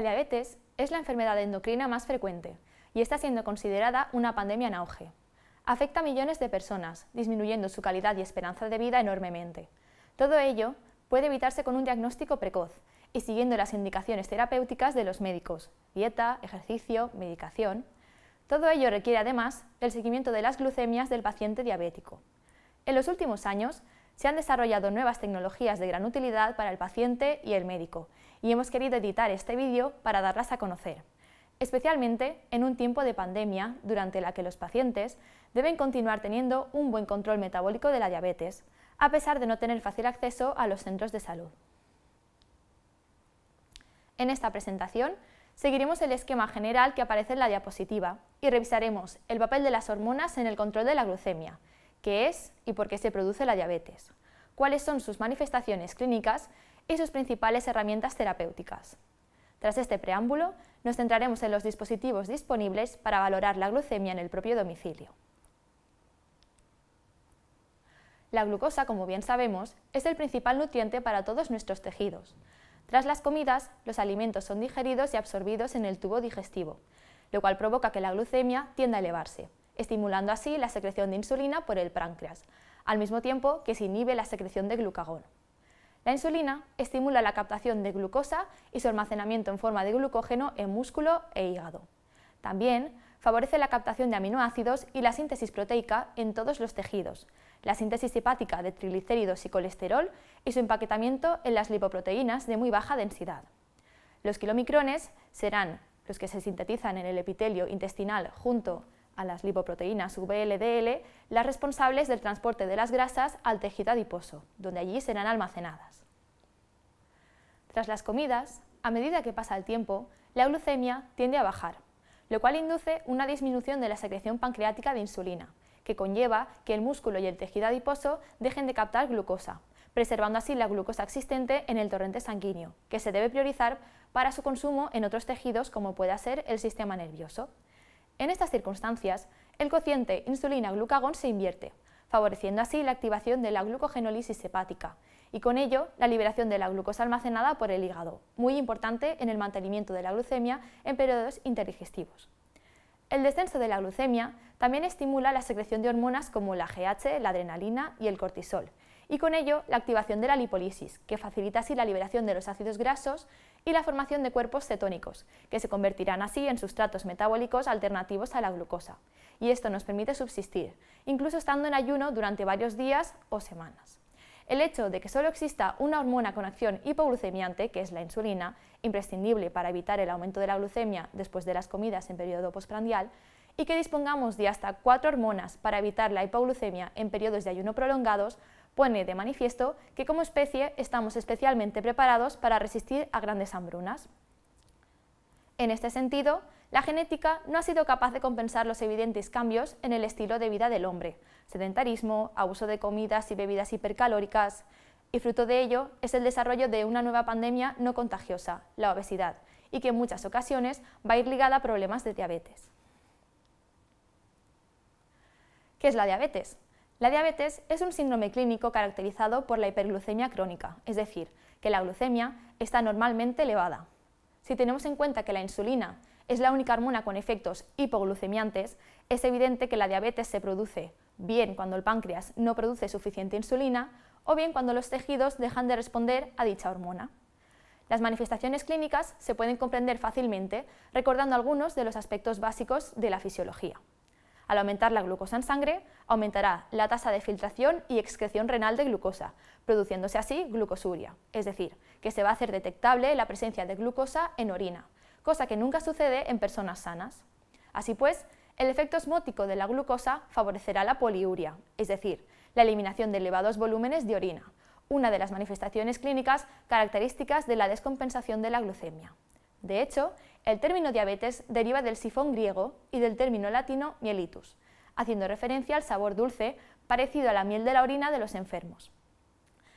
La diabetes es la enfermedad endocrina más frecuente y está siendo considerada una pandemia en auge. Afecta a millones de personas, disminuyendo su calidad y esperanza de vida enormemente. Todo ello puede evitarse con un diagnóstico precoz y siguiendo las indicaciones terapéuticas de los médicos, dieta, ejercicio, medicación. Todo ello requiere además el seguimiento de las glucemias del paciente diabético. En los últimos años se han desarrollado nuevas tecnologías de gran utilidad para el paciente y el médico, y hemos querido editar este vídeo para darlas a conocer, especialmente en un tiempo de pandemia durante la que los pacientes deben continuar teniendo un buen control metabólico de la diabetes, a pesar de no tener fácil acceso a los centros de salud. En esta presentación seguiremos el esquema general que aparece en la diapositiva y revisaremos el papel de las hormonas en el control de la glucemia, qué es y por qué se produce la diabetes, cuáles son sus manifestaciones clínicas y sus principales herramientas terapéuticas. Tras este preámbulo, nos centraremos en los dispositivos disponibles para valorar la glucemia en el propio domicilio. La glucosa, como bien sabemos, es el principal nutriente para todos nuestros tejidos. Tras las comidas, los alimentos son digeridos y absorbidos en el tubo digestivo, lo cual provoca que la glucemia tienda a elevarse, estimulando así la secreción de insulina por el páncreas, al mismo tiempo que se inhibe la secreción de glucagón. La insulina estimula la captación de glucosa y su almacenamiento en forma de glucógeno en músculo e hígado. También favorece la captación de aminoácidos y la síntesis proteica en todos los tejidos, la síntesis hepática de triglicéridos y colesterol y su empaquetamiento en las lipoproteínas de muy baja densidad. Los kilomicrones serán los que se sintetizan en el epitelio intestinal junto a las lipoproteínas VLDL, las responsables del transporte de las grasas al tejido adiposo, donde allí serán almacenadas. Tras las comidas, a medida que pasa el tiempo, la glucemia tiende a bajar, lo cual induce una disminución de la secreción pancreática de insulina, que conlleva que el músculo y el tejido adiposo dejen de captar glucosa, preservando así la glucosa existente en el torrente sanguíneo, que se debe priorizar para su consumo en otros tejidos como pueda ser el sistema nervioso. En estas circunstancias, el cociente insulina-glucagón se invierte, favoreciendo así la activación de la glucogenólisis hepática y con ello la liberación de la glucosa almacenada por el hígado, muy importante en el mantenimiento de la glucemia en periodos interdigestivos. El descenso de la glucemia también estimula la secreción de hormonas como la GH, la adrenalina y el cortisol, y con ello la activación de la lipolisis, que facilita así la liberación de los ácidos grasos y la formación de cuerpos cetónicos, que se convertirán así en sustratos metabólicos alternativos a la glucosa. Y esto nos permite subsistir, incluso estando en ayuno durante varios días o semanas. El hecho de que solo exista una hormona con acción hipoglucemiante, que es la insulina, imprescindible para evitar el aumento de la glucemia después de las comidas en periodo postprandial, y que dispongamos de hasta cuatro hormonas para evitar la hipoglucemia en periodos de ayuno prolongados, pone de manifiesto que como especie estamos especialmente preparados para resistir a grandes hambrunas. En este sentido, la genética no ha sido capaz de compensar los evidentes cambios en el estilo de vida del hombre, sedentarismo, abuso de comidas y bebidas hipercalóricas, y fruto de ello es el desarrollo de una nueva pandemia no contagiosa, la obesidad, y que en muchas ocasiones va a ir ligada a problemas de diabetes. ¿Qué es la diabetes? La diabetes es un síndrome clínico caracterizado por la hiperglucemia crónica, es decir, que la glucemia está normalmente elevada. Si tenemos en cuenta que la insulina es la única hormona con efectos hipoglucemiantes, es evidente que la diabetes se produce bien cuando el páncreas no produce suficiente insulina o bien cuando los tejidos dejan de responder a dicha hormona. Las manifestaciones clínicas se pueden comprender fácilmente recordando algunos de los aspectos básicos de la fisiología. Al aumentar la glucosa en sangre, aumentará la tasa de filtración y excreción renal de glucosa, produciéndose así glucosuria, es decir, que se va a hacer detectable la presencia de glucosa en orina, cosa que nunca sucede en personas sanas. Así pues, el efecto osmótico de la glucosa favorecerá la poliuria, es decir, la eliminación de elevados volúmenes de orina, una de las manifestaciones clínicas características de la descompensación de la glucemia. De hecho, el término diabetes deriva del sifón griego y del término latino mielitus, haciendo referencia al sabor dulce parecido a la miel de la orina de los enfermos.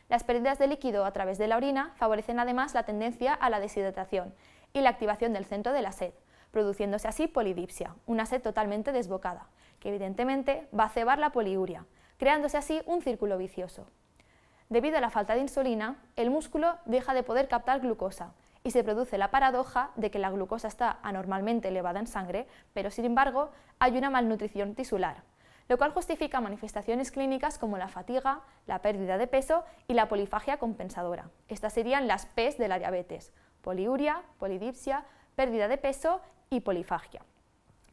Las pérdidas de líquido a través de la orina favorecen además la tendencia a la deshidratación y la activación del centro de la sed, produciéndose así polidipsia, una sed totalmente desbocada, que evidentemente va a cebar la poliuria, creándose así un círculo vicioso. Debido a la falta de insulina, el músculo deja de poder captar glucosa, y se produce la paradoja de que la glucosa está anormalmente elevada en sangre, pero sin embargo hay una malnutrición tisular, lo cual justifica manifestaciones clínicas como la fatiga, la pérdida de peso y la polifagia compensadora. Estas serían las P de la diabetes, poliuria, polidipsia, pérdida de peso y polifagia.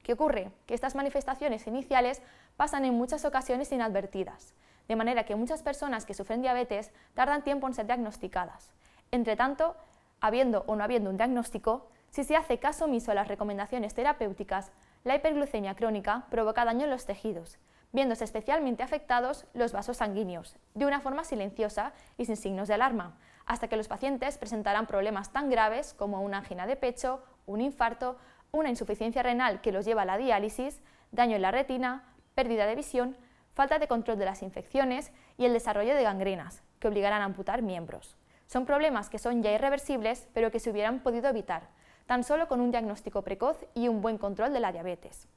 ¿Qué ocurre? Que estas manifestaciones iniciales pasan en muchas ocasiones inadvertidas, de manera que muchas personas que sufren diabetes tardan tiempo en ser diagnosticadas. Entre tanto, habiendo o no habiendo un diagnóstico, si se hace caso omiso a las recomendaciones terapéuticas, la hiperglucemia crónica provoca daño en los tejidos, viéndose especialmente afectados los vasos sanguíneos, de una forma silenciosa y sin signos de alarma, hasta que los pacientes presentarán problemas tan graves como una angina de pecho, un infarto, una insuficiencia renal que los lleva a la diálisis, daño en la retina, pérdida de visión, falta de control de las infecciones y el desarrollo de gangrenas, que obligarán a amputar miembros. Son problemas que son ya irreversibles, pero que se hubieran podido evitar, tan solo con un diagnóstico precoz y un buen control de la diabetes.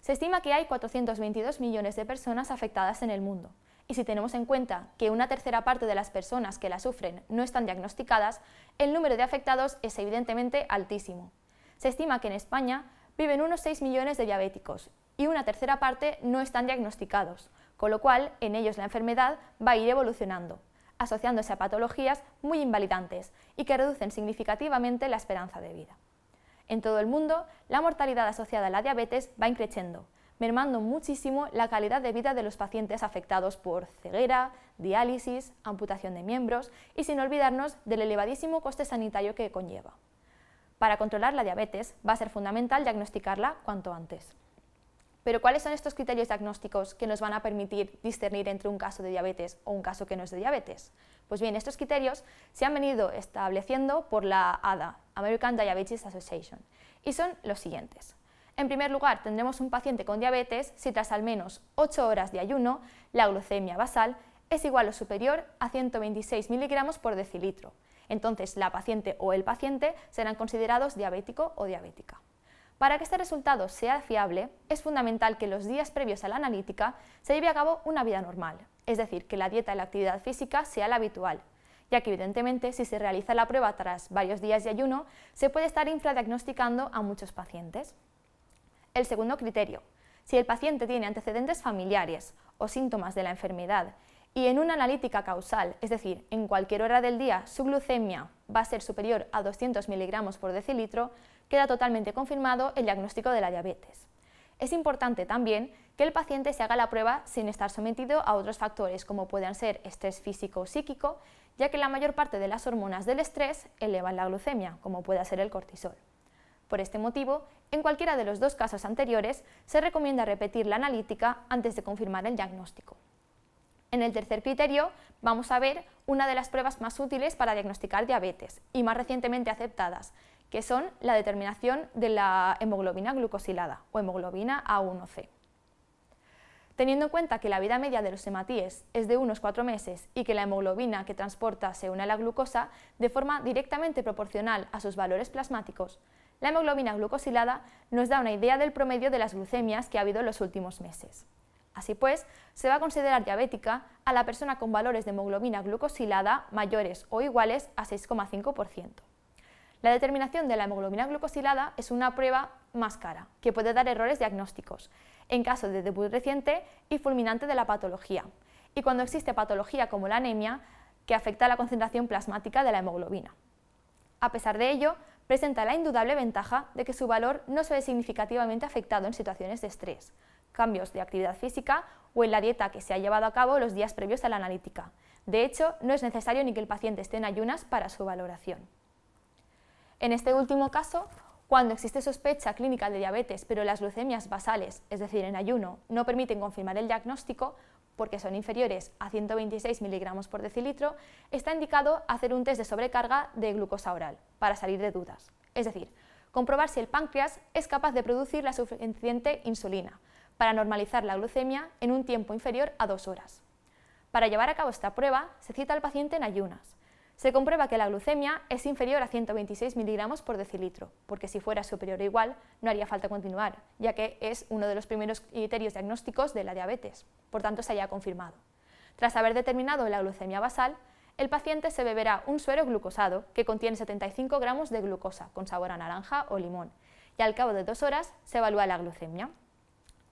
Se estima que hay 422 millones de personas afectadas en el mundo, y si tenemos en cuenta que una tercera parte de las personas que la sufren no están diagnosticadas, el número de afectados es evidentemente altísimo. Se estima que en España viven unos 6 millones de diabéticos y una tercera parte no están diagnosticados, con lo cual en ellos la enfermedad va a ir evolucionando asociándose a patologías muy invalidantes y que reducen significativamente la esperanza de vida. En todo el mundo, la mortalidad asociada a la diabetes va increciendo, mermando muchísimo la calidad de vida de los pacientes afectados por ceguera, diálisis, amputación de miembros y sin olvidarnos del elevadísimo coste sanitario que conlleva. Para controlar la diabetes va a ser fundamental diagnosticarla cuanto antes. Pero ¿cuáles son estos criterios diagnósticos que nos van a permitir discernir entre un caso de diabetes o un caso que no es de diabetes? Pues bien, estos criterios se han venido estableciendo por la ADA, American Diabetes Association, y son los siguientes. En primer lugar, tendremos un paciente con diabetes si tras al menos 8 horas de ayuno, la glucemia basal es igual o superior a 126 miligramos por decilitro. Entonces, la paciente o el paciente serán considerados diabético o diabética. Para que este resultado sea fiable, es fundamental que los días previos a la analítica se lleve a cabo una vida normal, es decir, que la dieta y la actividad física sea la habitual, ya que evidentemente si se realiza la prueba tras varios días de ayuno, se puede estar infradiagnosticando a muchos pacientes. El segundo criterio, si el paciente tiene antecedentes familiares o síntomas de la enfermedad y en una analítica causal, es decir, en cualquier hora del día, su glucemia va a ser superior a 200 miligramos por decilitro, queda totalmente confirmado el diagnóstico de la diabetes. Es importante también que el paciente se haga la prueba sin estar sometido a otros factores como puedan ser estrés físico o psíquico, ya que la mayor parte de las hormonas del estrés elevan la glucemia, como puede ser el cortisol. Por este motivo, en cualquiera de los dos casos anteriores, se recomienda repetir la analítica antes de confirmar el diagnóstico. En el tercer criterio, vamos a ver una de las pruebas más útiles para diagnosticar diabetes y más recientemente aceptadas, que son la determinación de la hemoglobina glucosilada o hemoglobina A1C. Teniendo en cuenta que la vida media de los hematíes es de unos 4 meses y que la hemoglobina que transporta se une a la glucosa de forma directamente proporcional a sus valores plasmáticos, la hemoglobina glucosilada nos da una idea del promedio de las glucemias que ha habido en los últimos meses. Así pues, se va a considerar diabética a la persona con valores de hemoglobina glucosilada mayores o iguales a 6,5%. La determinación de la hemoglobina glucosilada es una prueba más cara, que puede dar errores diagnósticos, en caso de debut reciente y fulminante de la patología, y cuando existe patología como la anemia, que afecta la concentración plasmática de la hemoglobina. A pesar de ello, presenta la indudable ventaja de que su valor no se ve significativamente afectado en situaciones de estrés, cambios de actividad física o en la dieta que se ha llevado a cabo los días previos a la analítica. De hecho, no es necesario ni que el paciente esté en ayunas para su valoración. En este último caso, cuando existe sospecha clínica de diabetes, pero las glucemias basales, es decir, en ayuno, no permiten confirmar el diagnóstico, porque son inferiores a 126 miligramos por decilitro, está indicado hacer un test de sobrecarga de glucosa oral para salir de dudas. Es decir, comprobar si el páncreas es capaz de producir la suficiente insulina para normalizar la glucemia en un tiempo inferior a dos horas. Para llevar a cabo esta prueba, se cita al paciente en ayunas, se comprueba que la glucemia es inferior a 126 mg por decilitro, porque si fuera superior o igual no haría falta continuar, ya que es uno de los primeros criterios diagnósticos de la diabetes, por tanto se haya confirmado. Tras haber determinado la glucemia basal, el paciente se beberá un suero glucosado que contiene 75 gramos de glucosa con sabor a naranja o limón y al cabo de dos horas se evalúa la glucemia.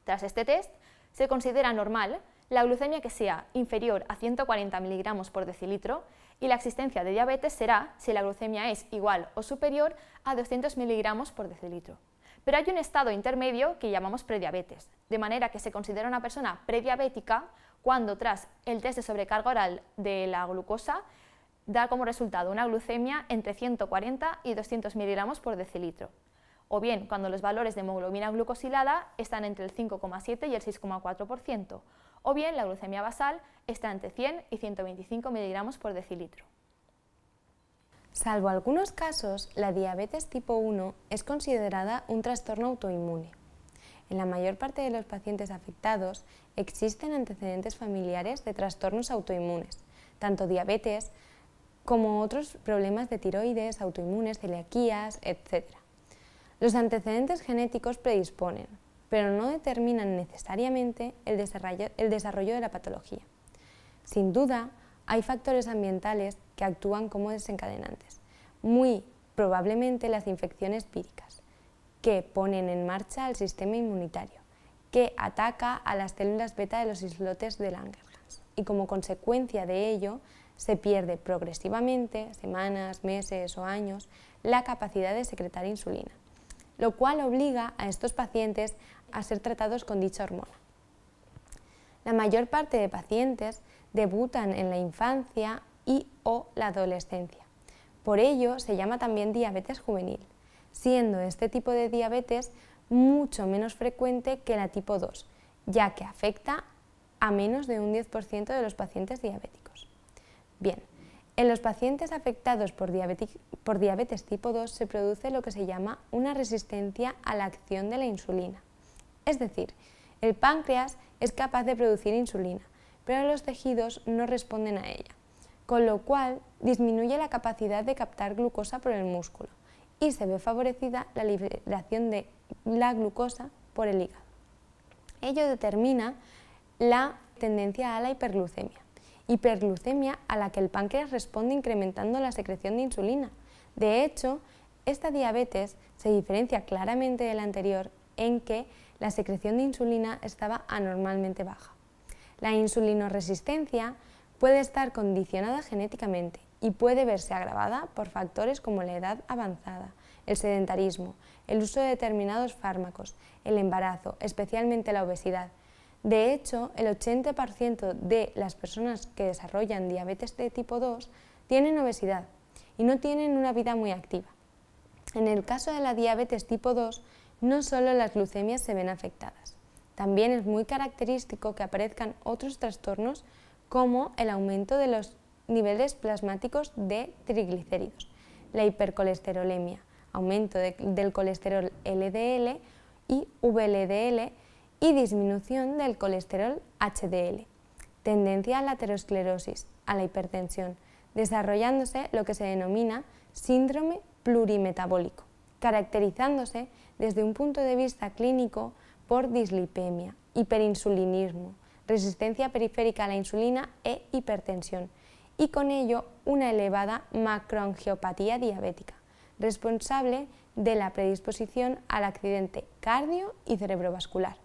Tras este test, se considera normal la glucemia que sea inferior a 140 mg por decilitro y la existencia de diabetes será si la glucemia es igual o superior a 200 miligramos por decilitro. Pero hay un estado intermedio que llamamos prediabetes, de manera que se considera una persona prediabética cuando tras el test de sobrecarga oral de la glucosa da como resultado una glucemia entre 140 y 200 miligramos por decilitro, o bien cuando los valores de hemoglobina glucosilada están entre el 5,7 y el 6,4%, o bien la glucemia basal está entre 100 y 125 miligramos por decilitro. Salvo algunos casos, la diabetes tipo 1 es considerada un trastorno autoinmune. En la mayor parte de los pacientes afectados existen antecedentes familiares de trastornos autoinmunes, tanto diabetes como otros problemas de tiroides, autoinmunes, celiaquías, etc. Los antecedentes genéticos predisponen, pero no determinan necesariamente el desarrollo, de la patología. Sin duda, hay factores ambientales que actúan como desencadenantes, muy probablemente las infecciones víricas, que ponen en marcha el sistema inmunitario, que ataca a las células beta de los islotes de Langerhans y como consecuencia de ello se pierde progresivamente, semanas, meses o años, la capacidad de secretar insulina, lo cual obliga a estos pacientes a ser tratados con dicha hormona. La mayor parte de pacientes debutan en la infancia y o la adolescencia. Por ello se llama también diabetes juvenil, siendo este tipo de diabetes mucho menos frecuente que la tipo 2, ya que afecta a menos de un 10% de los pacientes diabéticos. Bien, en los pacientes afectados por, por diabetes tipo 2 se produce lo que se llama una resistencia a la acción de la insulina es decir, el páncreas es capaz de producir insulina, pero los tejidos no responden a ella, con lo cual disminuye la capacidad de captar glucosa por el músculo y se ve favorecida la liberación de la glucosa por el hígado. Ello determina la tendencia a la hiperglucemia, hiperglucemia a la que el páncreas responde incrementando la secreción de insulina. De hecho, esta diabetes se diferencia claramente de la anterior en que la secreción de insulina estaba anormalmente baja. La insulinoresistencia puede estar condicionada genéticamente y puede verse agravada por factores como la edad avanzada, el sedentarismo, el uso de determinados fármacos, el embarazo, especialmente la obesidad. De hecho, el 80% de las personas que desarrollan diabetes de tipo 2 tienen obesidad y no tienen una vida muy activa. En el caso de la diabetes tipo 2, no solo las glucemias se ven afectadas, también es muy característico que aparezcan otros trastornos como el aumento de los niveles plasmáticos de triglicéridos, la hipercolesterolemia, aumento del colesterol LDL y VLDL y disminución del colesterol HDL, tendencia a la aterosclerosis, a la hipertensión, desarrollándose lo que se denomina síndrome plurimetabólico caracterizándose desde un punto de vista clínico por dislipemia, hiperinsulinismo, resistencia periférica a la insulina e hipertensión, y con ello una elevada macroangiopatía diabética, responsable de la predisposición al accidente cardio y cerebrovascular.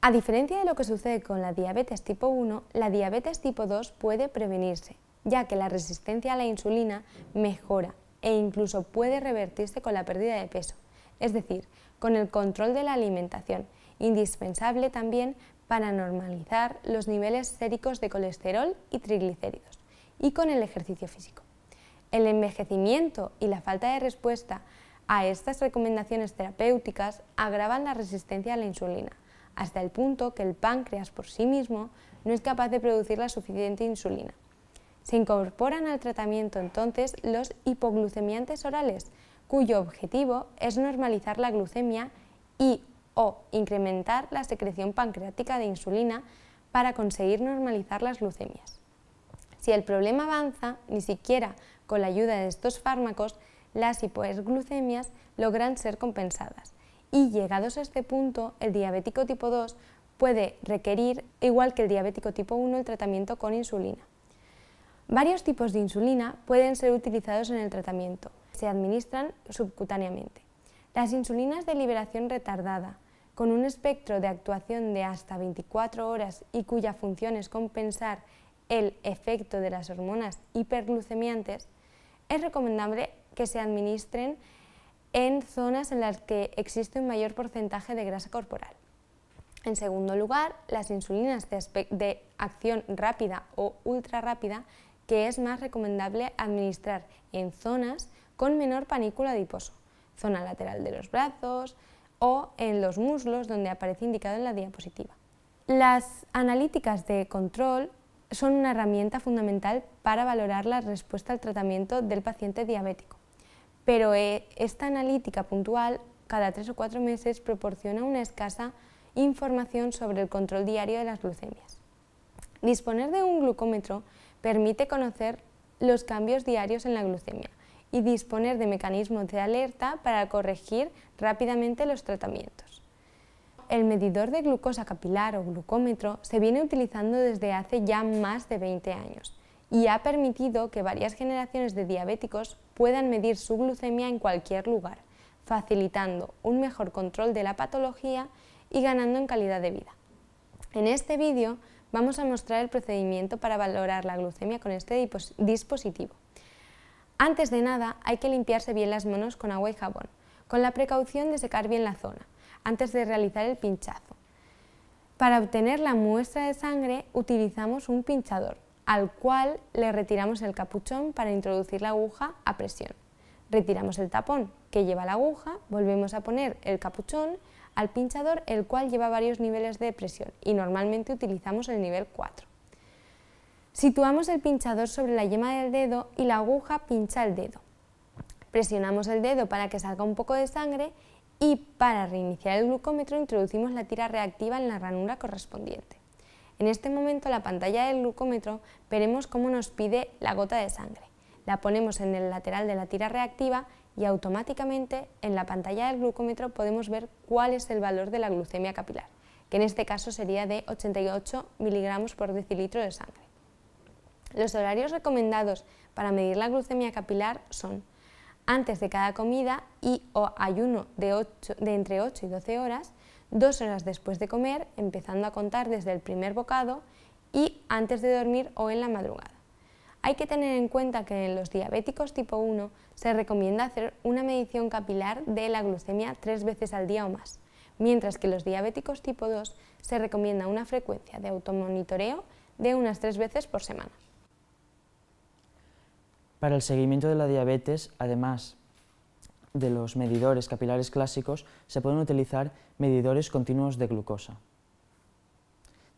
A diferencia de lo que sucede con la diabetes tipo 1, la diabetes tipo 2 puede prevenirse, ya que la resistencia a la insulina mejora e incluso puede revertirse con la pérdida de peso, es decir, con el control de la alimentación, indispensable también para normalizar los niveles séricos de colesterol y triglicéridos, y con el ejercicio físico. El envejecimiento y la falta de respuesta a estas recomendaciones terapéuticas agravan la resistencia a la insulina, hasta el punto que el páncreas por sí mismo no es capaz de producir la suficiente insulina se incorporan al tratamiento entonces los hipoglucemiantes orales, cuyo objetivo es normalizar la glucemia y o incrementar la secreción pancreática de insulina para conseguir normalizar las glucemias. Si el problema avanza, ni siquiera con la ayuda de estos fármacos, las hipoglucemias logran ser compensadas. Y llegados a este punto, el diabético tipo 2 puede requerir, igual que el diabético tipo 1, el tratamiento con insulina. Varios tipos de insulina pueden ser utilizados en el tratamiento. Se administran subcutáneamente. Las insulinas de liberación retardada, con un espectro de actuación de hasta 24 horas y cuya función es compensar el efecto de las hormonas hiperglucemiantes, es recomendable que se administren en zonas en las que existe un mayor porcentaje de grasa corporal. En segundo lugar, las insulinas de, acción rápida o ultrarrápida que es más recomendable administrar en zonas con menor panícula adiposo, zona lateral de los brazos o en los muslos donde aparece indicado en la diapositiva. Las analíticas de control son una herramienta fundamental para valorar la respuesta al tratamiento del paciente diabético, pero eh, esta analítica puntual cada tres o cuatro meses proporciona una escasa información sobre el control diario de las glucemias. Disponer de un glucómetro permite conocer los cambios diarios en la glucemia y disponer de mecanismos de alerta para corregir rápidamente los tratamientos. El medidor de glucosa capilar o glucómetro se viene utilizando desde hace ya más de 20 años y ha permitido que varias generaciones de diabéticos puedan medir su glucemia en cualquier lugar, facilitando un mejor control de la patología y ganando en calidad de vida. En este vídeo vamos a mostrar el procedimiento para valorar la glucemia con este dispositivo. Antes de nada, hay que limpiarse bien las manos con agua y jabón, con la precaución de secar bien la zona, antes de realizar el pinchazo. Para obtener la muestra de sangre utilizamos un pinchador, al cual le retiramos el capuchón para introducir la aguja a presión. Retiramos el tapón que lleva la aguja, volvemos a poner el capuchón al pinchador, el cual lleva varios niveles de presión y normalmente utilizamos el nivel 4. Situamos el pinchador sobre la yema del dedo y la aguja pincha el dedo. Presionamos el dedo para que salga un poco de sangre y para reiniciar el glucómetro introducimos la tira reactiva en la ranura correspondiente. En este momento la pantalla del glucómetro veremos cómo nos pide la gota de sangre. La ponemos en el lateral de la tira reactiva y automáticamente en la pantalla del glucómetro podemos ver cuál es el valor de la glucemia capilar, que en este caso sería de 88 miligramos por decilitro de sangre. Los horarios recomendados para medir la glucemia capilar son antes de cada comida y o ayuno de, de entre 8 y 12 horas, dos horas después de comer, empezando a contar desde el primer bocado y antes de dormir o en la madrugada. Hay que tener en cuenta que en los diabéticos tipo 1 se recomienda hacer una medición capilar de la glucemia tres veces al día o más, mientras que en los diabéticos tipo 2 se recomienda una frecuencia de automonitoreo de unas tres veces por semana. Para el seguimiento de la diabetes, además de los medidores capilares clásicos, se pueden utilizar medidores continuos de glucosa.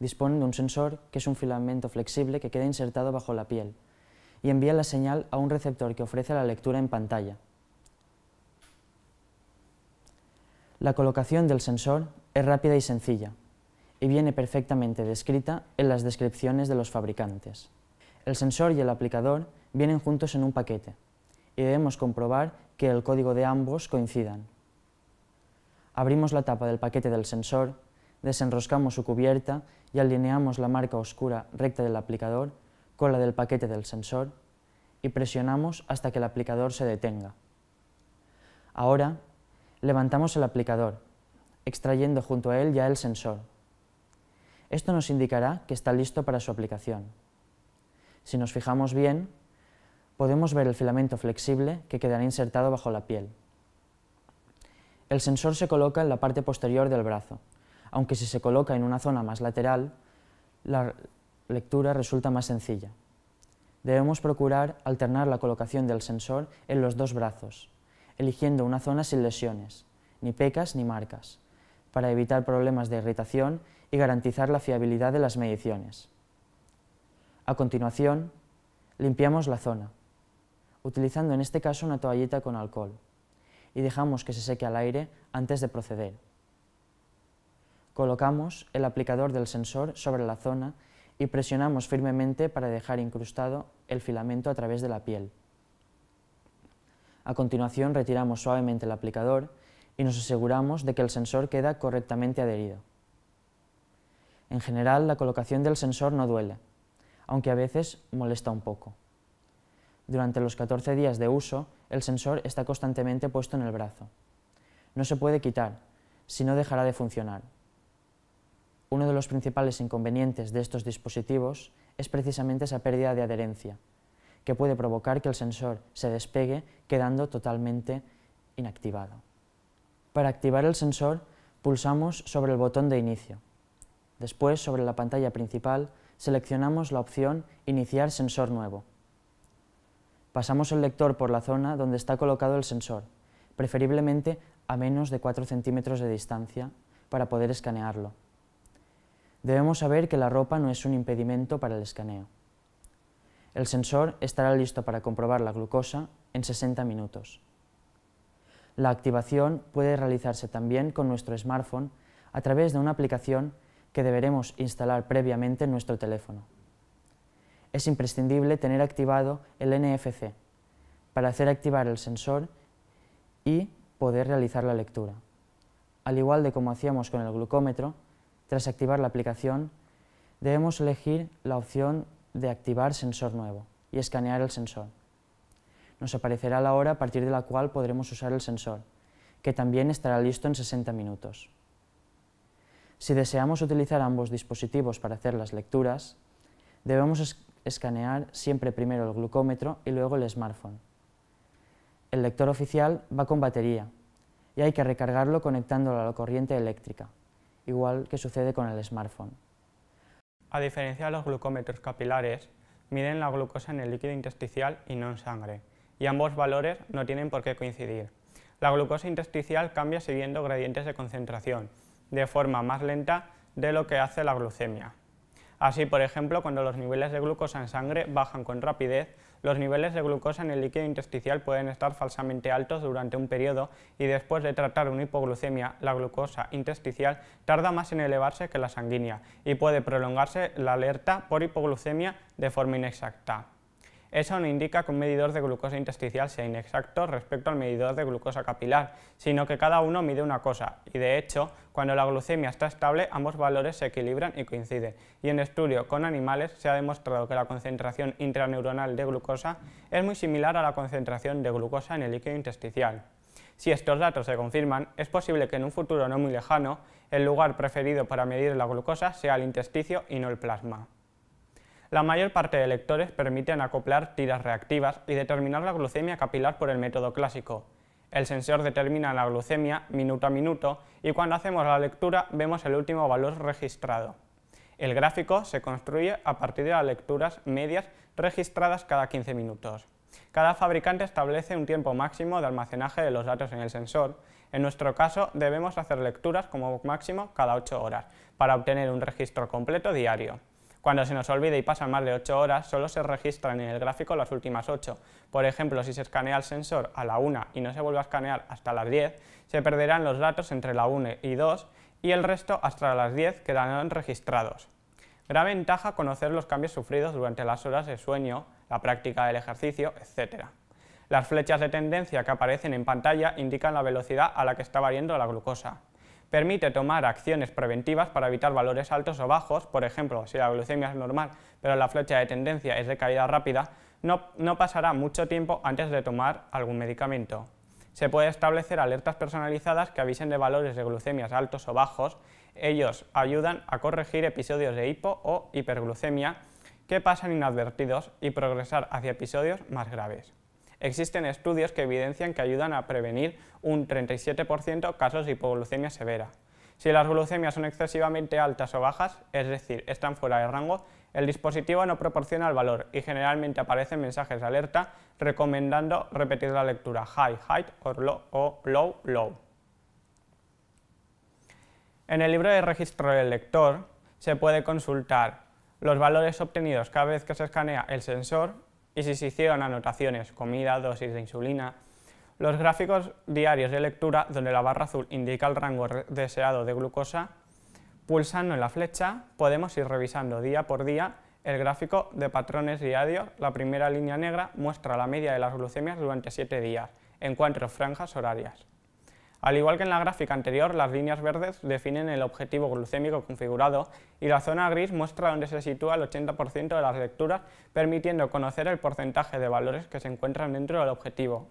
Disponen de un sensor que es un filamento flexible que queda insertado bajo la piel, y envía la señal a un receptor que ofrece la lectura en pantalla. La colocación del sensor es rápida y sencilla y viene perfectamente descrita en las descripciones de los fabricantes. El sensor y el aplicador vienen juntos en un paquete y debemos comprobar que el código de ambos coincidan. Abrimos la tapa del paquete del sensor, desenroscamos su cubierta y alineamos la marca oscura recta del aplicador la del paquete del sensor y presionamos hasta que el aplicador se detenga. Ahora, levantamos el aplicador, extrayendo junto a él ya el sensor. Esto nos indicará que está listo para su aplicación. Si nos fijamos bien, podemos ver el filamento flexible que quedará insertado bajo la piel. El sensor se coloca en la parte posterior del brazo, aunque si se coloca en una zona más lateral, la, lectura resulta más sencilla. Debemos procurar alternar la colocación del sensor en los dos brazos, eligiendo una zona sin lesiones, ni pecas ni marcas, para evitar problemas de irritación y garantizar la fiabilidad de las mediciones. A continuación, limpiamos la zona, utilizando en este caso una toallita con alcohol, y dejamos que se seque al aire antes de proceder. Colocamos el aplicador del sensor sobre la zona y presionamos firmemente para dejar incrustado el filamento a través de la piel. A continuación retiramos suavemente el aplicador y nos aseguramos de que el sensor queda correctamente adherido. En general, la colocación del sensor no duele, aunque a veces molesta un poco. Durante los 14 días de uso, el sensor está constantemente puesto en el brazo. No se puede quitar, si no dejará de funcionar. Uno de los principales inconvenientes de estos dispositivos es precisamente esa pérdida de adherencia, que puede provocar que el sensor se despegue quedando totalmente inactivado. Para activar el sensor, pulsamos sobre el botón de inicio. Después, sobre la pantalla principal, seleccionamos la opción Iniciar sensor nuevo. Pasamos el lector por la zona donde está colocado el sensor, preferiblemente a menos de 4 centímetros de distancia, para poder escanearlo. Debemos saber que la ropa no es un impedimento para el escaneo. El sensor estará listo para comprobar la glucosa en 60 minutos. La activación puede realizarse también con nuestro smartphone a través de una aplicación que deberemos instalar previamente en nuestro teléfono. Es imprescindible tener activado el NFC para hacer activar el sensor y poder realizar la lectura. Al igual de como hacíamos con el glucómetro, tras activar la aplicación, debemos elegir la opción de activar sensor nuevo y escanear el sensor. Nos aparecerá la hora a partir de la cual podremos usar el sensor, que también estará listo en 60 minutos. Si deseamos utilizar ambos dispositivos para hacer las lecturas, debemos escanear siempre primero el glucómetro y luego el smartphone. El lector oficial va con batería y hay que recargarlo conectándolo a la corriente eléctrica igual que sucede con el smartphone. A diferencia de los glucómetros capilares, miden la glucosa en el líquido intersticial y no en sangre, y ambos valores no tienen por qué coincidir. La glucosa intersticial cambia siguiendo gradientes de concentración, de forma más lenta de lo que hace la glucemia. Así, por ejemplo, cuando los niveles de glucosa en sangre bajan con rapidez, los niveles de glucosa en el líquido intersticial pueden estar falsamente altos durante un periodo y después de tratar una hipoglucemia, la glucosa intersticial tarda más en elevarse que la sanguínea y puede prolongarse la alerta por hipoglucemia de forma inexacta. Eso no indica que un medidor de glucosa intersticial sea inexacto respecto al medidor de glucosa capilar, sino que cada uno mide una cosa, y de hecho, cuando la glucemia está estable, ambos valores se equilibran y coinciden, y en estudio con animales se ha demostrado que la concentración intraneuronal de glucosa es muy similar a la concentración de glucosa en el líquido intersticial. Si estos datos se confirman, es posible que en un futuro no muy lejano, el lugar preferido para medir la glucosa sea el intersticio y no el plasma la mayor parte de lectores permiten acoplar tiras reactivas y determinar la glucemia capilar por el método clásico. El sensor determina la glucemia minuto a minuto y cuando hacemos la lectura vemos el último valor registrado. El gráfico se construye a partir de las lecturas medias registradas cada 15 minutos. Cada fabricante establece un tiempo máximo de almacenaje de los datos en el sensor. En nuestro caso, debemos hacer lecturas como máximo cada 8 horas, para obtener un registro completo diario. Cuando se nos olvide y pasan más de 8 horas, solo se registran en el gráfico las últimas 8. Por ejemplo, si se escanea el sensor a la 1 y no se vuelve a escanear hasta las 10, se perderán los datos entre la 1 y 2 y el resto hasta las 10 quedarán registrados. Gran ventaja conocer los cambios sufridos durante las horas de sueño, la práctica del ejercicio, etc. Las flechas de tendencia que aparecen en pantalla indican la velocidad a la que está variando la glucosa permite tomar acciones preventivas para evitar valores altos o bajos, por ejemplo, si la glucemia es normal pero la flecha de tendencia es de caída rápida, no, no pasará mucho tiempo antes de tomar algún medicamento. Se puede establecer alertas personalizadas que avisen de valores de glucemias altos o bajos, ellos ayudan a corregir episodios de hipo o hiperglucemia que pasan inadvertidos y progresar hacia episodios más graves existen estudios que evidencian que ayudan a prevenir un 37% casos de hipoglucemia severa. Si las glucemias son excesivamente altas o bajas, es decir, están fuera de rango, el dispositivo no proporciona el valor y generalmente aparecen mensajes de alerta recomendando repetir la lectura high, high o low, low. En el libro de registro del lector se puede consultar los valores obtenidos cada vez que se escanea el sensor y si se hicieron anotaciones, comida, dosis de insulina, los gráficos diarios de lectura, donde la barra azul indica el rango deseado de glucosa, pulsando en la flecha podemos ir revisando día por día el gráfico de patrones diarios, la primera línea negra muestra la media de las glucemias durante 7 días, en cuatro franjas horarias. Al igual que en la gráfica anterior, las líneas verdes definen el objetivo glucémico configurado y la zona gris muestra dónde se sitúa el 80% de las lecturas, permitiendo conocer el porcentaje de valores que se encuentran dentro del objetivo.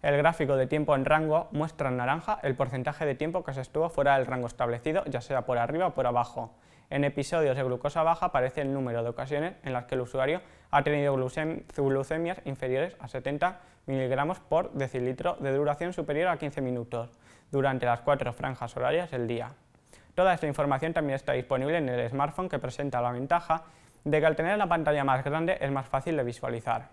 El gráfico de tiempo en rango muestra en naranja el porcentaje de tiempo que se estuvo fuera del rango establecido, ya sea por arriba o por abajo. En episodios de glucosa baja aparece el número de ocasiones en las que el usuario ha tenido glucemias inferiores a 70 mg por decilitro de duración superior a 15 minutos durante las cuatro franjas horarias del día. Toda esta información también está disponible en el smartphone que presenta la ventaja de que al tener la pantalla más grande es más fácil de visualizar.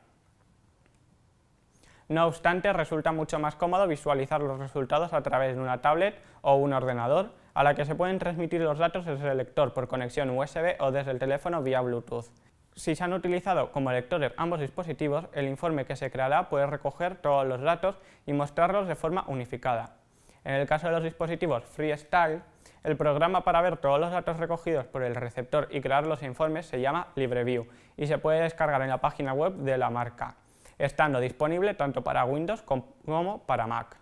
No obstante, resulta mucho más cómodo visualizar los resultados a través de una tablet o un ordenador a la que se pueden transmitir los datos desde el lector por conexión USB o desde el teléfono vía Bluetooth. Si se han utilizado como lectores ambos dispositivos, el informe que se creará puede recoger todos los datos y mostrarlos de forma unificada. En el caso de los dispositivos FreeStyle, el programa para ver todos los datos recogidos por el receptor y crear los informes se llama LibreView y se puede descargar en la página web de la marca, estando disponible tanto para Windows como para Mac.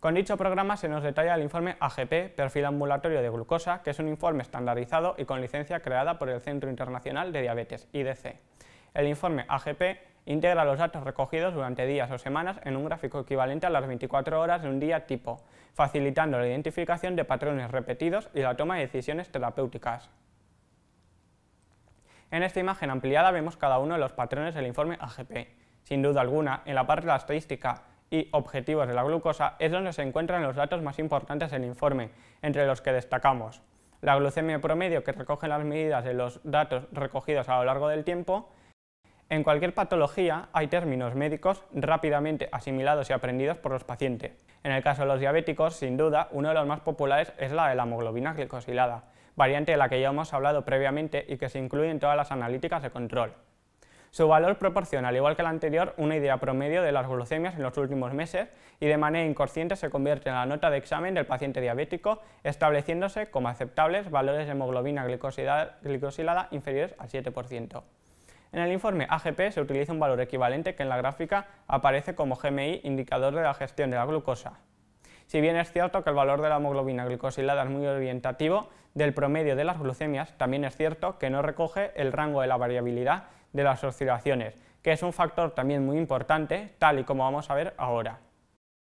Con dicho programa se nos detalla el informe AGP, Perfil Ambulatorio de Glucosa, que es un informe estandarizado y con licencia creada por el Centro Internacional de Diabetes, IDC. El informe AGP integra los datos recogidos durante días o semanas en un gráfico equivalente a las 24 horas de un día tipo, facilitando la identificación de patrones repetidos y la toma de decisiones terapéuticas. En esta imagen ampliada vemos cada uno de los patrones del informe AGP. Sin duda alguna, en la parte de la estadística y objetivos de la glucosa es donde se encuentran los datos más importantes del informe, entre los que destacamos la glucemia promedio que recoge las medidas de los datos recogidos a lo largo del tiempo. En cualquier patología hay términos médicos rápidamente asimilados y aprendidos por los pacientes. En el caso de los diabéticos, sin duda, uno de los más populares es la de la hemoglobina glicosilada, variante de la que ya hemos hablado previamente y que se incluye en todas las analíticas de control. Su valor proporciona, al igual que el anterior, una idea promedio de las glucemias en los últimos meses y de manera inconsciente se convierte en la nota de examen del paciente diabético, estableciéndose como aceptables valores de hemoglobina glicosilada inferiores al 7%. En el informe AGP se utiliza un valor equivalente que en la gráfica aparece como GMI, indicador de la gestión de la glucosa. Si bien es cierto que el valor de la hemoglobina glicosilada es muy orientativo del promedio de las glucemias, también es cierto que no recoge el rango de la variabilidad de las oscilaciones, que es un factor también muy importante, tal y como vamos a ver ahora.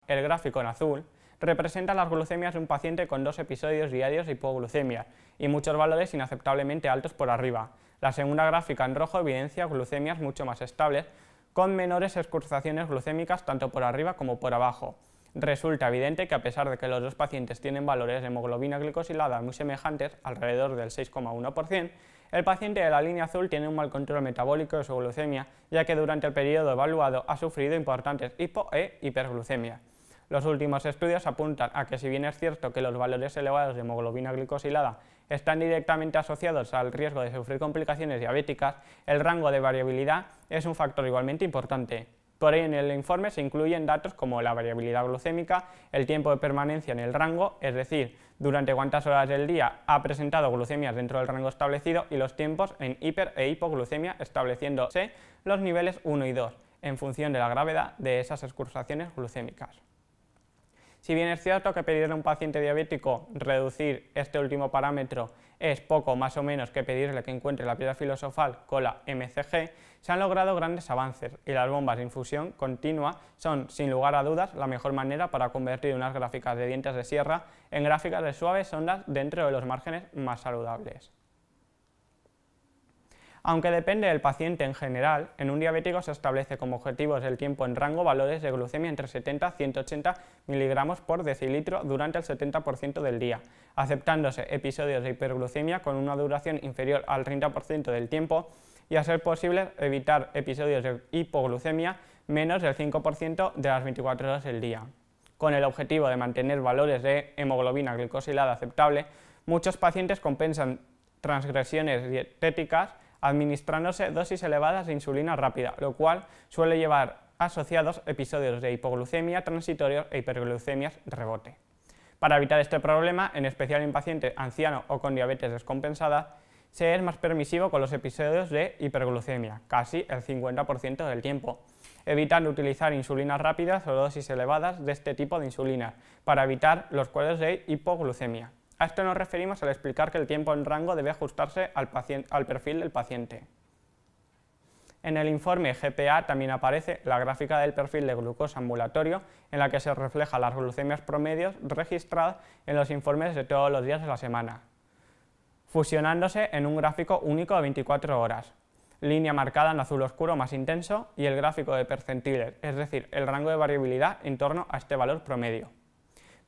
El gráfico en azul representa las glucemias de un paciente con dos episodios diarios de hipoglucemia y muchos valores inaceptablemente altos por arriba. La segunda gráfica en rojo evidencia glucemias mucho más estables, con menores excursaciones glucémicas tanto por arriba como por abajo. Resulta evidente que a pesar de que los dos pacientes tienen valores de hemoglobina glicosilada muy semejantes, alrededor del 6,1%, el paciente de la línea azul tiene un mal control metabólico de su glucemia, ya que durante el periodo evaluado ha sufrido importantes hipo- e hiperglucemia. Los últimos estudios apuntan a que si bien es cierto que los valores elevados de hemoglobina glicosilada están directamente asociados al riesgo de sufrir complicaciones diabéticas, el rango de variabilidad es un factor igualmente importante. Por ahí en el informe se incluyen datos como la variabilidad glucémica, el tiempo de permanencia en el rango, es decir, durante cuántas horas del día ha presentado glucemias dentro del rango establecido y los tiempos en hiper e hipoglucemia, estableciéndose los niveles 1 y 2 en función de la gravedad de esas excursaciones glucémicas. Si bien es cierto que pedirle a un paciente diabético reducir este último parámetro es poco más o menos que pedirle que encuentre la piedra filosofal con la MCG, se han logrado grandes avances y las bombas de infusión continua son, sin lugar a dudas, la mejor manera para convertir unas gráficas de dientes de sierra en gráficas de suaves ondas dentro de los márgenes más saludables. Aunque depende del paciente en general, en un diabético se establece como objetivos el tiempo en rango valores de glucemia entre 70 y 180 miligramos por decilitro durante el 70% del día, aceptándose episodios de hiperglucemia con una duración inferior al 30% del tiempo y a ser posible evitar episodios de hipoglucemia menos del 5% de las 24 horas del día. Con el objetivo de mantener valores de hemoglobina glicosilada aceptable, muchos pacientes compensan transgresiones dietéticas administrándose dosis elevadas de insulina rápida, lo cual suele llevar asociados episodios de hipoglucemia transitorios e hiperglucemias rebote. Para evitar este problema, en especial en pacientes ancianos o con diabetes descompensada, se es más permisivo con los episodios de hiperglucemia, casi el 50% del tiempo, evitando utilizar insulinas rápidas o dosis elevadas de este tipo de insulina para evitar los cuadros de hipoglucemia. A esto nos referimos al explicar que el tiempo en rango debe ajustarse al, perfil del paciente. En el informe GPA también aparece la gráfica del perfil de glucosa ambulatorio, en la que se refleja las glucemias promedios registradas en los informes de todos los días de la semana, fusionándose en un gráfico único de 24 horas, línea marcada en azul oscuro más intenso y el gráfico de percentiles, es decir, el rango de variabilidad en torno a este valor promedio.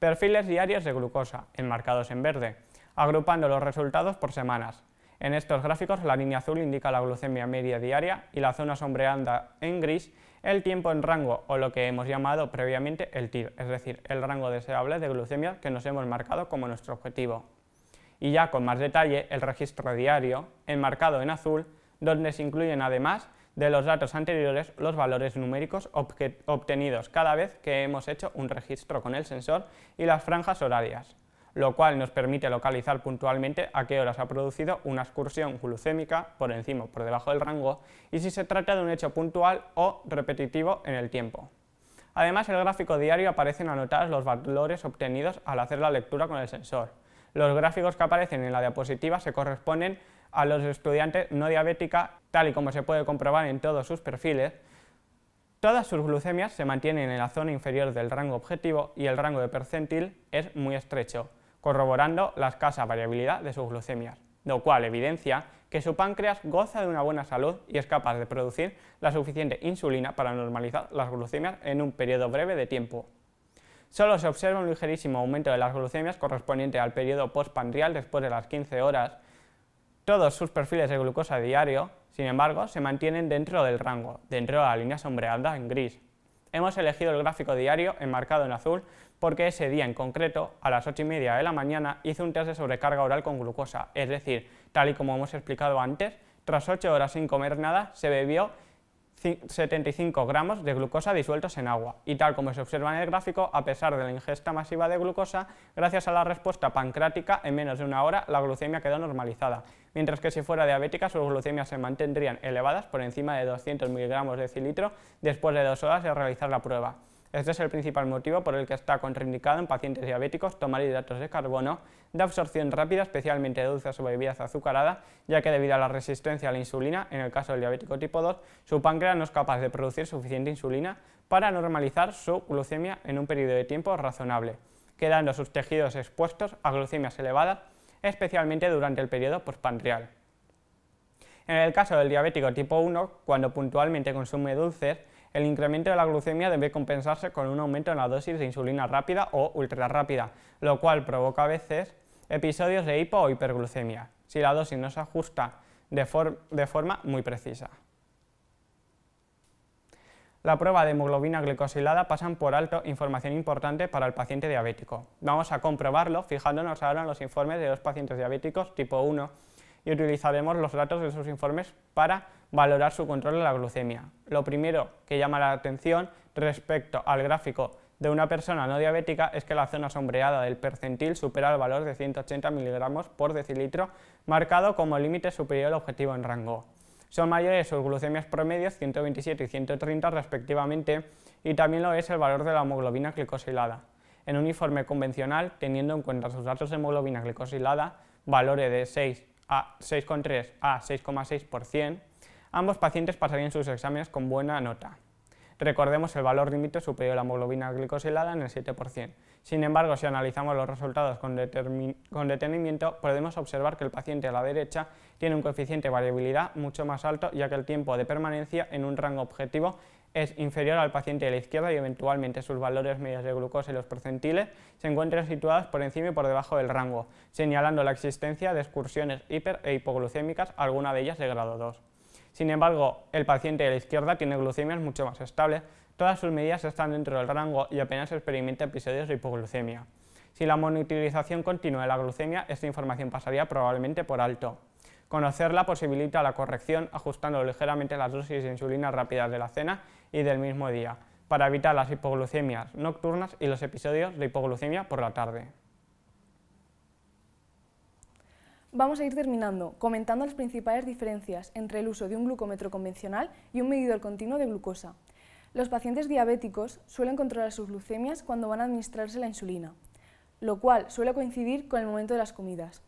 Perfiles diarios de glucosa, enmarcados en verde, agrupando los resultados por semanas. En estos gráficos la línea azul indica la glucemia media diaria y la zona sombreada en gris el tiempo en rango o lo que hemos llamado previamente el TIR, es decir, el rango deseable de glucemia que nos hemos marcado como nuestro objetivo. Y ya con más detalle el registro diario, enmarcado en azul, donde se incluyen además de los datos anteriores los valores numéricos obtenidos cada vez que hemos hecho un registro con el sensor y las franjas horarias, lo cual nos permite localizar puntualmente a qué horas ha producido una excursión glucémica por encima o por debajo del rango y si se trata de un hecho puntual o repetitivo en el tiempo. Además, en el gráfico diario aparecen anotados los valores obtenidos al hacer la lectura con el sensor. Los gráficos que aparecen en la diapositiva se corresponden a los estudiantes no diabética, tal y como se puede comprobar en todos sus perfiles, todas sus glucemias se mantienen en la zona inferior del rango objetivo y el rango de percentil es muy estrecho, corroborando la escasa variabilidad de sus glucemias, lo cual evidencia que su páncreas goza de una buena salud y es capaz de producir la suficiente insulina para normalizar las glucemias en un periodo breve de tiempo. Solo se observa un ligerísimo aumento de las glucemias correspondiente al periodo postpandrial después de las 15 horas todos sus perfiles de glucosa diario, sin embargo, se mantienen dentro del rango, dentro de la línea sombreada en gris. Hemos elegido el gráfico diario enmarcado en azul porque ese día en concreto, a las 8 y media de la mañana, hizo un test de sobrecarga oral con glucosa, es decir, tal y como hemos explicado antes, tras 8 horas sin comer nada, se bebió 75 gramos de glucosa disueltos en agua. Y tal como se observa en el gráfico, a pesar de la ingesta masiva de glucosa, gracias a la respuesta pancrática, en menos de una hora la glucemia quedó normalizada, mientras que si fuera diabética sus glucemias se mantendrían elevadas por encima de 200 miligramos de cilitro después de dos horas de realizar la prueba. Este es el principal motivo por el que está contraindicado en pacientes diabéticos tomar hidratos de carbono de absorción rápida, especialmente dulces o bebidas azucaradas, ya que debido a la resistencia a la insulina, en el caso del diabético tipo 2, su páncreas no es capaz de producir suficiente insulina para normalizar su glucemia en un periodo de tiempo razonable, quedando sus tejidos expuestos a glucemias elevadas, especialmente durante el periodo postpancreal. En el caso del diabético tipo 1, cuando puntualmente consume dulces, el incremento de la glucemia debe compensarse con un aumento en la dosis de insulina rápida o ultrarrápida, lo cual provoca a veces episodios de hipo o hiperglucemia, si la dosis no se ajusta de, forma muy precisa. La prueba de hemoglobina glicosilada pasan por alto información importante para el paciente diabético. Vamos a comprobarlo fijándonos ahora en los informes de los pacientes diabéticos tipo 1 y utilizaremos los datos de sus informes para valorar su control de la glucemia. Lo primero que llama la atención respecto al gráfico de una persona no diabética es que la zona sombreada del percentil supera el valor de 180 miligramos por decilitro, marcado como límite superior al objetivo en rango. Son mayores sus glucemias promedios 127 y 130 respectivamente y también lo es el valor de la hemoglobina glicosilada. En un informe convencional, teniendo en cuenta sus datos de hemoglobina glicosilada, valores de 6, a 6,3 a 6,6%, ambos pacientes pasarían sus exámenes con buena nota. Recordemos el valor límite superior a la hemoglobina glicosilada en el 7%. Sin embargo, si analizamos los resultados con, con, detenimiento, podemos observar que el paciente a la derecha tiene un coeficiente de variabilidad mucho más alto, ya que el tiempo de permanencia en un rango objetivo es inferior al paciente de la izquierda y eventualmente sus valores medios de glucosa y los percentiles se encuentran situados por encima y por debajo del rango, señalando la existencia de excursiones hiper e hipoglucémicas, alguna de ellas de grado 2. Sin embargo, el paciente de la izquierda tiene glucemias mucho más estables, todas sus medidas están dentro del rango y apenas experimenta episodios de hipoglucemia. Si la monitorización continua de la glucemia, esta información pasaría probablemente por alto. Conocerla posibilita la corrección ajustando ligeramente las dosis de insulina rápidas de la cena y del mismo día, para evitar las hipoglucemias nocturnas y los episodios de hipoglucemia por la tarde. Vamos a ir terminando comentando las principales diferencias entre el uso de un glucómetro convencional y un medidor continuo de glucosa. Los pacientes diabéticos suelen controlar sus glucemias cuando van a administrarse la insulina, lo cual suele coincidir con el momento de las comidas.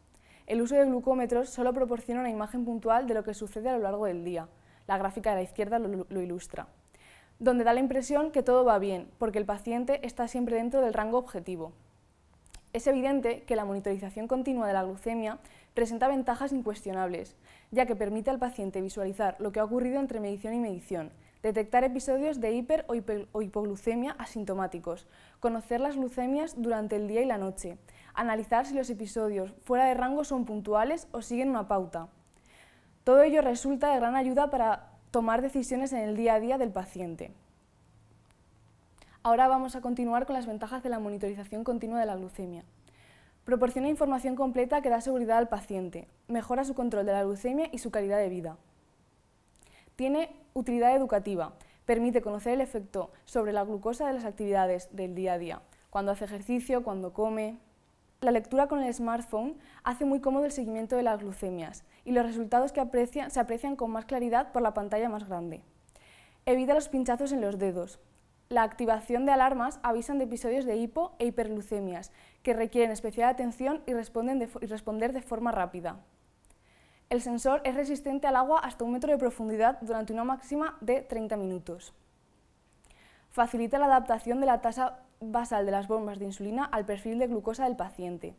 El uso de glucómetros solo proporciona una imagen puntual de lo que sucede a lo largo del día. La gráfica de la izquierda lo, lo ilustra donde da la impresión que todo va bien, porque el paciente está siempre dentro del rango objetivo. Es evidente que la monitorización continua de la glucemia presenta ventajas incuestionables, ya que permite al paciente visualizar lo que ha ocurrido entre medición y medición, detectar episodios de hiper o hipoglucemia asintomáticos, conocer las glucemias durante el día y la noche, analizar si los episodios fuera de rango son puntuales o siguen una pauta. Todo ello resulta de gran ayuda para tomar decisiones en el día a día del paciente. Ahora vamos a continuar con las ventajas de la monitorización continua de la glucemia. Proporciona información completa que da seguridad al paciente, mejora su control de la glucemia y su calidad de vida. Tiene utilidad educativa, permite conocer el efecto sobre la glucosa de las actividades del día a día, cuando hace ejercicio, cuando come, la lectura con el smartphone hace muy cómodo el seguimiento de las glucemias y los resultados que se aprecian con más claridad por la pantalla más grande. Evita los pinchazos en los dedos. La activación de alarmas avisan de episodios de hipo e hiperglucemias que requieren especial atención y, responden de, y responder de forma rápida. El sensor es resistente al agua hasta un metro de profundidad durante una máxima de 30 minutos facilita la adaptación de la tasa basal de las bombas de insulina al perfil de glucosa del paciente.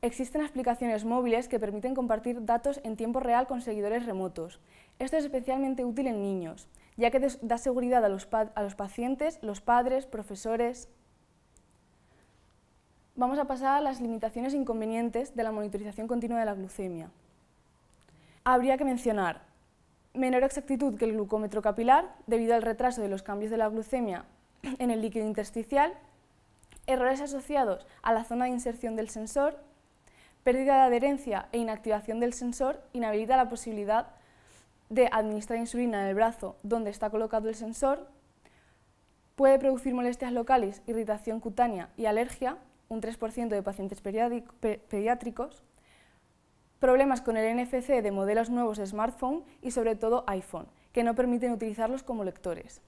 Existen aplicaciones móviles que permiten compartir datos en tiempo real con seguidores remotos. Esto es especialmente útil en niños, ya que da seguridad a los, pacientes, los padres, profesores. Vamos a pasar a las limitaciones e inconvenientes de la monitorización continua de la glucemia. Habría que mencionar menor exactitud que el glucómetro capilar, debido al retraso de los cambios de la glucemia en el líquido intersticial, errores asociados a la zona de inserción del sensor, pérdida de adherencia e inactivación del sensor inhabilita la posibilidad de administrar insulina en el brazo donde está colocado el sensor, puede producir molestias locales, irritación cutánea y alergia, un 3% de pacientes pediátricos, problemas con el NFC de modelos nuevos de smartphone y sobre todo iPhone, que no permiten utilizarlos como lectores.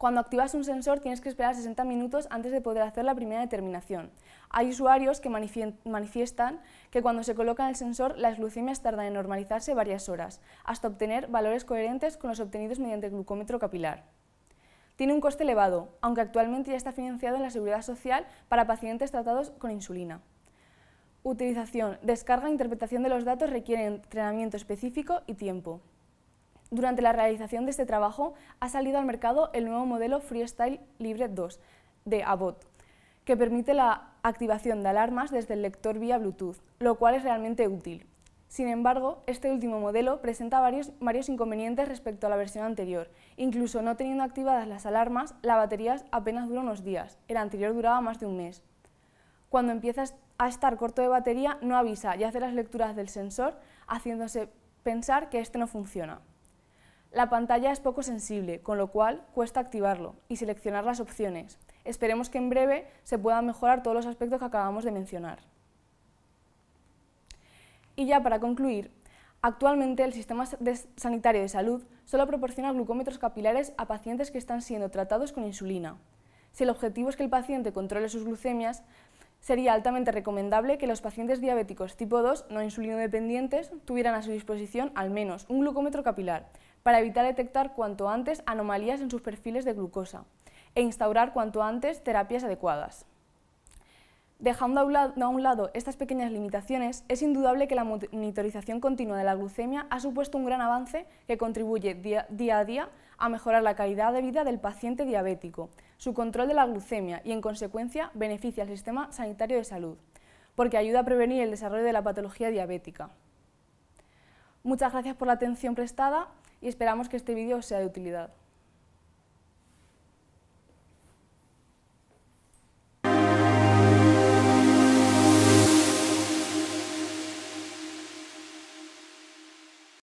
Cuando activas un sensor tienes que esperar 60 minutos antes de poder hacer la primera determinación. Hay usuarios que manifiestan que cuando se coloca en el sensor las glucemias tardan en normalizarse varias horas, hasta obtener valores coherentes con los obtenidos mediante el glucómetro capilar. Tiene un coste elevado, aunque actualmente ya está financiado en la Seguridad Social para pacientes tratados con insulina. Utilización, descarga e interpretación de los datos requieren entrenamiento específico y tiempo. Durante la realización de este trabajo ha salido al mercado el nuevo modelo Freestyle Libre 2 de Abbott, que permite la activación de alarmas desde el lector vía Bluetooth, lo cual es realmente útil. Sin embargo, este último modelo presenta varios, varios inconvenientes respecto a la versión anterior. Incluso no teniendo activadas las alarmas, la batería apenas dura unos días. El anterior duraba más de un mes. Cuando empieza a estar corto de batería, no avisa y hace las lecturas del sensor, haciéndose pensar que este no funciona. La pantalla es poco sensible, con lo cual cuesta activarlo y seleccionar las opciones. Esperemos que en breve se puedan mejorar todos los aspectos que acabamos de mencionar. Y ya para concluir, actualmente el sistema sanitario de salud solo proporciona glucómetros capilares a pacientes que están siendo tratados con insulina. Si el objetivo es que el paciente controle sus glucemias, sería altamente recomendable que los pacientes diabéticos tipo 2 no insulinodependientes tuvieran a su disposición al menos un glucómetro capilar, para evitar detectar cuanto antes anomalías en sus perfiles de glucosa e instaurar cuanto antes terapias adecuadas. Dejando a un lado estas pequeñas limitaciones, es indudable que la monitorización continua de la glucemia ha supuesto un gran avance que contribuye día a día a mejorar la calidad de vida del paciente diabético, su control de la glucemia y, en consecuencia, beneficia al sistema sanitario de salud, porque ayuda a prevenir el desarrollo de la patología diabética. Muchas gracias por la atención prestada y esperamos que este vídeo sea de utilidad.